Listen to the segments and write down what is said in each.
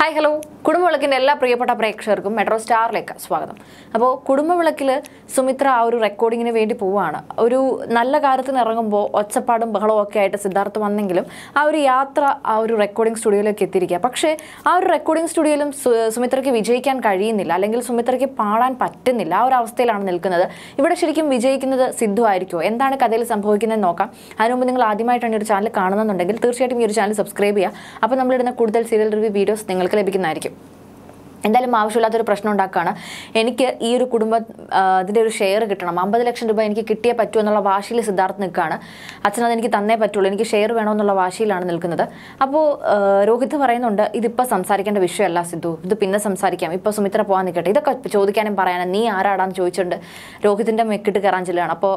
hi hello കുടുംബവിളക്കിൻ്റെ എല്ലാ പ്രിയപ്പെട്ട പ്രേക്ഷകർക്കും മെട്രോ സ്റ്റാറിലേക്ക് സ്വാഗതം അപ്പോൾ കുടുംബവിളക്കിൽ സുമിത്ര ആ ഒരു റെക്കോർഡിങ്ങിന് വേണ്ടി പോവുകയാണ് ഒരു നല്ല കാര്യത്തിന് ഇറങ്ങുമ്പോൾ ഒച്ചപ്പാടും ബഹളവും ഒക്കെ ആയിട്ട് സിദ്ധാർത്ഥ് വന്നെങ്കിലും ആ ഒരു യാത്ര ആ ഒരു റെക്കോർഡിംഗ് സ്റ്റുഡിയോയിലേക്ക് എത്തിയിരിക്കുക പക്ഷേ ആ ഒരു റെക്കോർഡിംഗ് സ്റ്റുഡിയോയിലും സുമിത്രയ്ക്ക് വിജയിക്കാൻ കഴിയുന്നില്ല അല്ലെങ്കിൽ സുമിത്രയ്ക്ക് പാടാൻ പറ്റുന്നില്ല ആ ഒരു അവസ്ഥയിലാണ് നിൽക്കുന്നത് ഇവിടെ ശരിക്കും വിജയിക്കുന്നത് സിദ്ധു ആയിരിക്കുമോ എന്താണ് കഥയിൽ സംഭവിക്കുന്നതെന്ന് നോക്കാം അതിനു മുമ്പ് നിങ്ങൾ ആദ്യമായിട്ടാണ് ഈ ഒരു ചാനൽ കാണുന്നുണ്ടെങ്കിൽ തീർച്ചയായിട്ടും ഈ ഒരു ചാനൽ സബ്സ്ക്രൈബ് ചെയ്യുക അപ്പോൾ നമ്മളിടുന്ന കൂടുതൽ സീരിയൽ റിവ്യൂ വീഡിയോസ് നിങ്ങൾ ലഭിക്കുന്നതായിരിക്കും എന്തായാലും ആവശ്യമില്ലാത്തൊരു പ്രശ്നം ഉണ്ടാക്കുകയാണ് എനിക്ക് ഈ ഒരു കുടുംബ അതിൻ്റെ ഒരു ഷെയർ കിട്ടണം അമ്പത് ലക്ഷം രൂപ എനിക്ക് കിട്ടിയേ പറ്റൂ എന്നുള്ള വാശിയിൽ സിദ്ധാർത്ഥ് നിൽക്കുകയാണ് അച്ഛൻ അത് എനിക്ക് തന്നേ പറ്റുള്ളൂ എനിക്ക് ഷെയർ വേണമെന്നുള്ള വാശിയിലാണ് നിൽക്കുന്നത് അപ്പോൾ രോഹിത് പറയുന്നുണ്ട് ഇതിപ്പോൾ സംസാരിക്കേണ്ട വിഷയമല്ല സിദ്ധു ഇത് പിന്നെ സംസാരിക്കാം ഇപ്പോൾ സുമിത്ര പോകാൻ നിൽക്കട്ടെ ഇതൊക്കെ ചോദിക്കാനും പറയാനും നീ ആരാടാന്ന് ചോദിച്ചിട്ടുണ്ട് രോഹിതിൻ്റെ മെക്കിട്ട് കയറാൻ ചെല്ലുകയാണ് അപ്പോൾ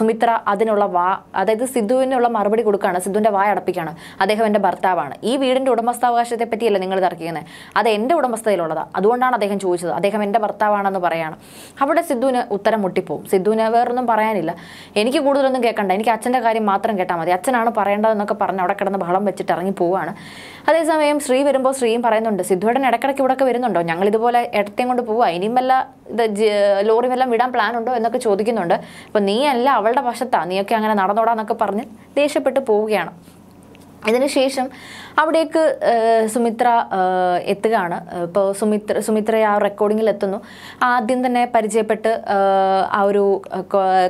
സുമിത്ര അതിനുള്ള വാ അതായത് സിദ്ധുവിനുള്ള മറുപടി കൊടുക്കുകയാണ് സിദ്ധുവിൻ്റെ വായ അടപ്പിക്കുകയാണ് അദ്ദേഹം എൻ്റെ ഭർത്താവാണ് ഈ വീടിൻ്റെ ഉടമസ്ഥാവകാശത്തെ പറ്റിയല്ല നിങ്ങൾ തർക്കിക്കുന്നത് അത് എൻ്റെ ഉടമസ്ഥ അവസ്ഥയിലുള്ളത് അതുകൊണ്ടാണ് അദ്ദേഹം ചോദിച്ചത് അദ്ദേഹം എൻ്റെ ഭർത്താവാണെന്ന് പറയാണ് അവിടെ സിദ്ധുവിന് ഉത്തരം മുട്ടിപ്പോവും സിദ്ധുവിന് വേറൊന്നും പറയാനില്ല എനിക്ക് കൂടുതലൊന്നും കേൾക്കണ്ട എനിക്ക് അച്ഛൻ്റെ കാര്യം മാത്രം കേട്ടാൽ മതി അച്ഛനാണ് പറയേണ്ടതെന്നൊക്കെ പറഞ്ഞ് അവിടെ കിടന്ന് ബഹളം വെച്ചിട്ട് ഇറങ്ങി പോവുകയാണ് അതേസമയം ശ്രീ വരുമ്പോൾ ശ്രീയും പറയുന്നുണ്ട് സിദ്ധുവേടൻ ഇടക്കിടയ്ക്ക് ഇവിടെ വരുന്നുണ്ടോ ഞങ്ങൾ ഇതുപോലെ ഇടത്തേം കൊണ്ട് പോവുക ഇനിയും വല്ല ഇത് ലോറി വല്ലതും വിടാൻ പ്ലാൻ ഉണ്ടോ എന്നൊക്കെ ചോദിക്കുന്നുണ്ട് അപ്പം നീയല്ല അവളുടെ വശത്താണ് നീയൊക്കെ അങ്ങനെ നടന്നോടാന്നൊക്കെ പറഞ്ഞ് ദേഷ്യപ്പെട്ട് പോവുകയാണ് അതിനുശേഷം അവിടേക്ക് സുമിത്ര എത്തുകയാണ് ഇപ്പോൾ സുമിത്ര സുമിത്ര ആ റെക്കോർഡിങ്ങിൽ എത്തുന്നു ആദ്യം തന്നെ പരിചയപ്പെട്ട് ആ ഒരു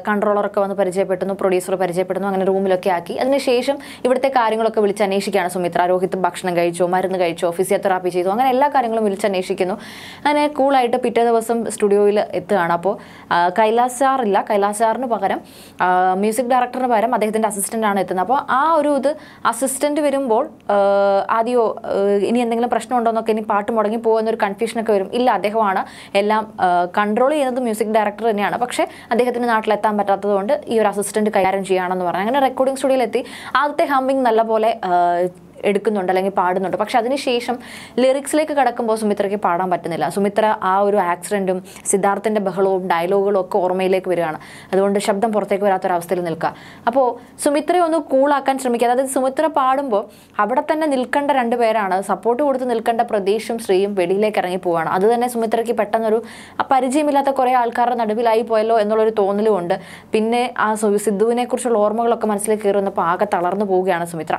കൺട്രോളറൊക്കെ വന്ന് പരിചയപ്പെടുന്നു പ്രൊഡ്യൂസർ പരിചയപ്പെടുന്നു അങ്ങനെ റൂമിലൊക്കെ ആക്കി അതിനുശേഷം ഇവിടുത്തെ കാര്യങ്ങളൊക്കെ വിളിച്ച് അന്വേഷിക്കുകയാണ് സുമിത്ര രോഹിത് ഭക്ഷണം കഴിച്ചോ മരുന്ന് കഴിച്ചോ ഫിസിയോതെറാപ്പി ചെയ്തു അങ്ങനെ എല്ലാ കാര്യങ്ങളും അന്വേഷിക്കുന്നു അങ്ങനെ കൂളായിട്ട് പിറ്റേ ദിവസം സ്റ്റുഡിയോയിൽ എത്തുകയാണ് അപ്പോൾ കൈലാസ് സാറില്ല കൈലാസ് സാറിന് പകരം മ്യൂസിക് ഡയറക്ടറിന് പകരം അദ്ദേഹത്തിൻ്റെ അസിസ്റ്റൻ്റാണ് എത്തുന്നത് അപ്പോൾ ആ ഒരു ഇത് അസിസ്റ്റ് ഇൻസിഡൻറ്റ് വരുമ്പോൾ ആദ്യമോ ഇനി എന്തെങ്കിലും പ്രശ്നം ഉണ്ടോ എന്നൊക്കെ ഇനി പാട്ട് മുടങ്ങി പോകുമെന്നൊരു കൺഫ്യൂഷനൊക്കെ വരും ഇല്ല അദ്ദേഹമാണ് എല്ലാം കൺട്രോൾ ചെയ്യുന്നത് മ്യൂസിക് ഡയറക്ടർ തന്നെയാണ് പക്ഷേ അദ്ദേഹത്തിന് നാട്ടിലെത്താൻ പറ്റാത്തതുകൊണ്ട് ഈ ഒരു അസിസ്റ്റൻറ്റ് കൈകാര്യം ചെയ്യുകയാണെന്ന് പറഞ്ഞു അങ്ങനെ റെക്കോർഡിംഗ് സ്റ്റുഡിയോയിലെത്തി ആദ്യത്തെ ഹമ്മിങ് നല്ലപോലെ എടുക്കുന്നുണ്ട് അല്ലെങ്കിൽ പാടുന്നുണ്ട് പക്ഷെ അതിനുശേഷം ലിറിക്സിലേക്ക് കടക്കുമ്പോൾ സുമിത്രയ്ക്ക് പാടാൻ പറ്റുന്നില്ല സുമിത്ര ആ ഒരു ആക്സിഡൻറ്റും സിദ്ധാർത്ഥൻ്റെ ബഹളവും ഡയലോഗുകളും ഒക്കെ ഓർമ്മയിലേക്ക് വരികയാണ് അതുകൊണ്ട് ശബ്ദം പുറത്തേക്ക് വരാത്തൊരവസ്ഥയിൽ നിൽക്കുക അപ്പോൾ സുമിത്രയെ ഒന്ന് കൂളാക്കാൻ ശ്രമിക്കുക അതായത് സുമിത്ര പാടുമ്പോൾ അവിടെ തന്നെ നിൽക്കേണ്ട രണ്ട് പേരാണ് സപ്പോർട്ട് കൊടുത്ത് നിൽക്കേണ്ട പ്രദേശും സ്ത്രീയും വെടിയിലേക്ക് ഇറങ്ങി പോവുകയാണ് അത് തന്നെ സുമിത്രയ്ക്ക് പെട്ടെന്നൊരു പരിചയമില്ലാത്ത കുറേ ആൾക്കാരുടെ നടുവിലായി പോയല്ലോ എന്നുള്ളൊരു തോന്നലും ഉണ്ട് പിന്നെ ആ സിദ്ധുവിനെ കുറിച്ചുള്ള ഓർമ്മകളൊക്കെ മനസ്സിലേക്ക് കയറി വന്നപ്പോൾ ആകെ തളർന്നു പോവുകയാണ് സുമിത്ര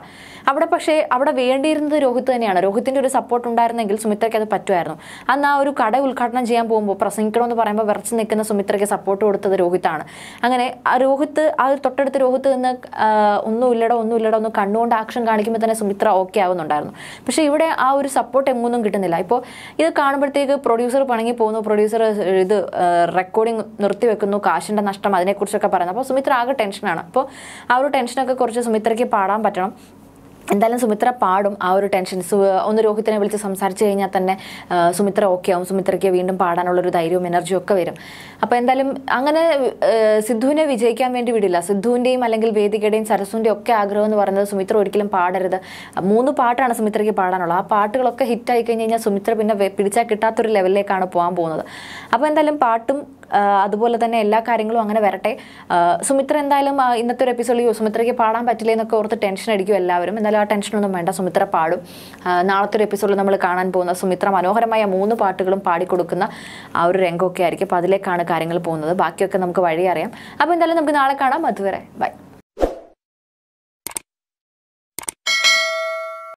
അവിടെ പക്ഷേ അവിടെ വേണ്ടിയിരുന്നത് രോഹിത് തന്നെയാണ് രോഹിത്തിൻ്റെ ഒരു സപ്പോർട്ട് ഉണ്ടായിരുന്നെങ്കിൽ സുമിത്രയ്ക്ക് അത് പറ്റുമായിരുന്നു അന്ന് ആ ഒരു കട ഉദ്ഘാടനം ചെയ്യാൻ പോകുമ്പോൾ പ്രസംഗിക്കണമെന്ന് പറയുമ്പോൾ വിറച്ച് നിൽക്കുന്ന സുമിത്രയ്ക്ക് സപ്പോർട്ട് കൊടുത്തത് രോഹിത്താണ് അങ്ങനെ ആ രോഹിത്ത് ആ ഒരു തൊട്ടടുത്ത് രോഹിത്ത് നിന്ന് ഒന്നും ഇല്ലടോ ഒന്ന് കണ്ണുകൊണ്ട് ആക്ഷൻ കാണിക്കുമ്പോൾ തന്നെ സുമിത്ര ഓക്കെ ആവുന്നുണ്ടായിരുന്നു പക്ഷേ ഇവിടെ ആ ഒരു സപ്പോർട്ട് എങ്ങൊന്നും കിട്ടുന്നില്ല ഇപ്പോൾ ഇത് കാണുമ്പോഴത്തേക്ക് പ്രൊഡ്യൂസർ പണങ്ങി പോകുന്നു പ്രൊഡ്യൂസർ ഇത് റെക്കോർഡിംഗ് നിർത്തിവെക്കുന്നു കാശിൻ്റെ നഷ്ടം അതിനെക്കുറിച്ചൊക്കെ പറയുന്നു അപ്പോൾ സുമിത്ര ആകെ ടെൻഷനാണ് അപ്പോൾ ആ ഒരു ടെൻഷനൊക്കെ കുറച്ച് സുമിത്രയ്ക്ക് പാടാൻ പറ്റണം എന്തായാലും സുമിത്ര പാടും ആ ഒരു ടെൻഷൻ ഒന്ന് രോഹിത്തിനെ വിളിച്ച് സംസാരിച്ചു കഴിഞ്ഞാൽ തന്നെ സുമിത്ര ഓക്കെ ആവും സുമിത്രയ്ക്ക് വീണ്ടും പാടാനുള്ളൊരു ധൈര്യവും എനർജിയും ഒക്കെ വരും അപ്പോൾ എന്തായാലും അങ്ങനെ സിദ്ധുവിനെ വിജയിക്കാൻ വേണ്ടി വിടില്ല സിദ്ധുവിൻ്റെയും അല്ലെങ്കിൽ വേദികയുടെയും സരസുവിൻ്റെയും ഒക്കെ ആഗ്രഹം എന്ന് പറയുന്നത് സുമിത്ര ഒരിക്കലും പാടരുത് മൂന്ന് പാട്ടാണ് സുമിത്രയ്ക്ക് പാടാനുള്ളത് ആ പാട്ടുകളൊക്കെ ഹിറ്റായി കഴിഞ്ഞ് കഴിഞ്ഞാൽ സുമിത്ര പിന്നെ പിടിച്ചാൽ കിട്ടാത്തൊരു ലെവലിലേക്കാണ് പോകാൻ പോകുന്നത് അപ്പോൾ എന്തായാലും പാട്ടും അതുപോലെ തന്നെ എല്ലാ കാര്യങ്ങളും അങ്ങനെ വരട്ടെ സുമിത്ര എന്തായാലും ഇന്നത്തെ ഒരു എപ്പിസോഡിൽ സുമിത്രയ്ക്ക് പാടാൻ പറ്റില്ല എന്നൊക്കെ ഓർത്ത് ടെൻഷൻ അടിക്കും എല്ലാവരും എന്നാലും ആ ടെൻഷനൊന്നും വേണ്ട സുമിത്ര പാടും നാളത്തെ ഒരു എപ്പിസോഡിൽ നമ്മൾ കാണാൻ പോകുന്ന സുമിത്ര മനോഹരമായ മൂന്ന് പാട്ടുകളും പാടിക്കൊടുക്കുന്ന ആ ഒരു രംഗമൊക്കെ ആയിരിക്കും അപ്പോൾ അതിലേക്കാണ് കാര്യങ്ങൾ പോകുന്നത് ബാക്കിയൊക്കെ നമുക്ക് വഴി അറിയാം അപ്പോൾ എന്തായാലും നമുക്ക് നാളെ കാണാം അതുവരെ ബൈ